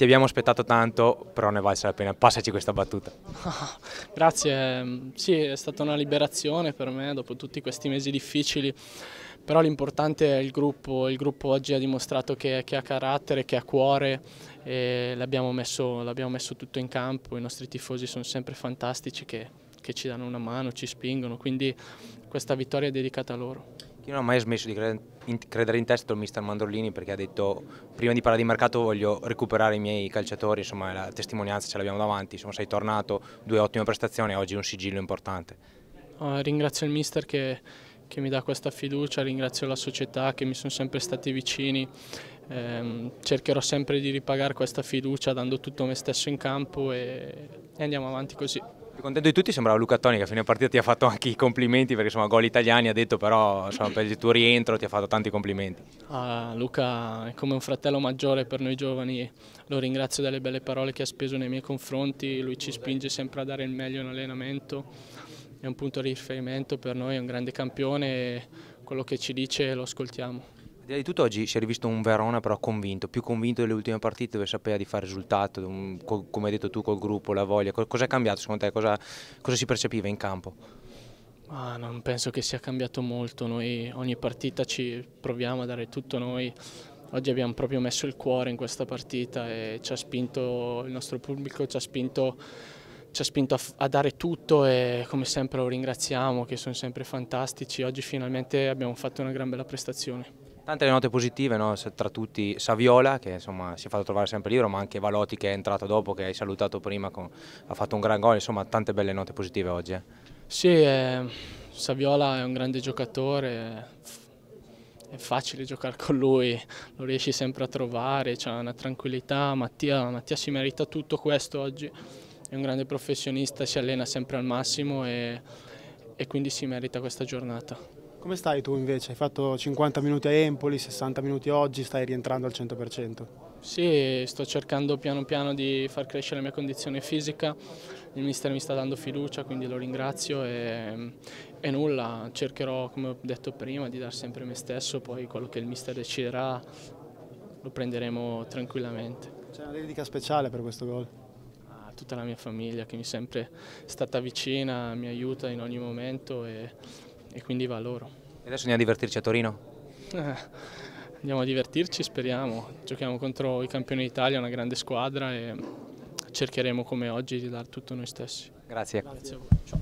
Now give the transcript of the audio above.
Ti abbiamo aspettato tanto, però ne valsa la pena. Passaci questa battuta. Grazie, ehm, sì, è stata una liberazione per me dopo tutti questi mesi difficili, però l'importante è il gruppo, il gruppo oggi ha dimostrato che, che ha carattere, che ha cuore e l'abbiamo messo, messo, tutto in campo, i nostri tifosi sono sempre fantastici che, che ci danno una mano, ci spingono, quindi questa vittoria è dedicata a loro. Io non ho mai smesso di credere in testa è il mister Mandorlini perché ha detto prima di parlare di mercato voglio recuperare i miei calciatori, insomma la testimonianza ce l'abbiamo davanti, insomma sei tornato, due ottime prestazioni e oggi un sigillo importante. Uh, ringrazio il mister che, che, mi dà questa fiducia, ringrazio la società che mi sono sempre stati vicini, ehm, cercherò sempre di ripagare questa fiducia dando tutto me stesso in campo e, e andiamo avanti così. Più contento di tutti sembrava Luca Toni che a fine partita ti ha fatto anche i complimenti perché insomma gol italiani ha detto però insomma, per il tuo rientro ti ha fatto tanti complimenti. Ah, Luca è come un fratello maggiore per noi giovani, lo ringrazio delle belle parole che ha speso nei miei confronti, lui ci spinge sempre a dare il meglio in allenamento, è un punto di riferimento per noi, è un grande campione e quello che ci dice lo ascoltiamo di tutto oggi si è rivisto un Verona però convinto, più convinto delle ultime partite dove sapeva di fare risultato, un, col, come hai detto tu col gruppo, la voglia, cosa è cambiato secondo te, cosa, cosa si percepiva in campo? Ah, non penso che sia cambiato molto, noi ogni partita ci proviamo a dare tutto noi, oggi abbiamo proprio messo il cuore in questa partita e ci ha spinto il nostro pubblico, ci ha spinto ci ha spinto a, a, dare tutto e come sempre lo ringraziamo che sono sempre fantastici. Oggi finalmente abbiamo fatto una gran bella prestazione. Tante le note positive, no? tra tutti Saviola che insomma, si è fatto trovare sempre libero, ma anche Valotti che è entrato dopo, che hai salutato prima, con... ha fatto un gran gol, insomma tante belle note positive oggi. Eh. Sì, eh, Saviola è un grande giocatore, è facile giocare con lui, lo riesci sempre a trovare, c'è una tranquillità, Mattia, Mattia si merita tutto questo oggi, è un grande professionista, si allena sempre al massimo e, e quindi si merita questa giornata. Come stai tu invece? Hai fatto 50 minuti a Empoli, 60 minuti oggi, stai rientrando al 100%? Sì, sto cercando piano piano di far crescere la mia condizione fisica, il mister mi sta dando fiducia quindi lo ringrazio e, e nulla, cercherò come ho detto prima di dar sempre me stesso, poi quello che il mister deciderà lo prenderemo tranquillamente. C'è una dedica speciale per questo gol? Ah, tutta la mia famiglia che mi è sempre stata vicina, mi aiuta in ogni momento e e quindi va a loro. E adesso andiamo a divertirci a Torino? Eh, andiamo a divertirci, speriamo. Giochiamo contro i campioni d'Italia, una grande squadra e cercheremo come oggi di dar tutto noi stessi. Grazie. Grazie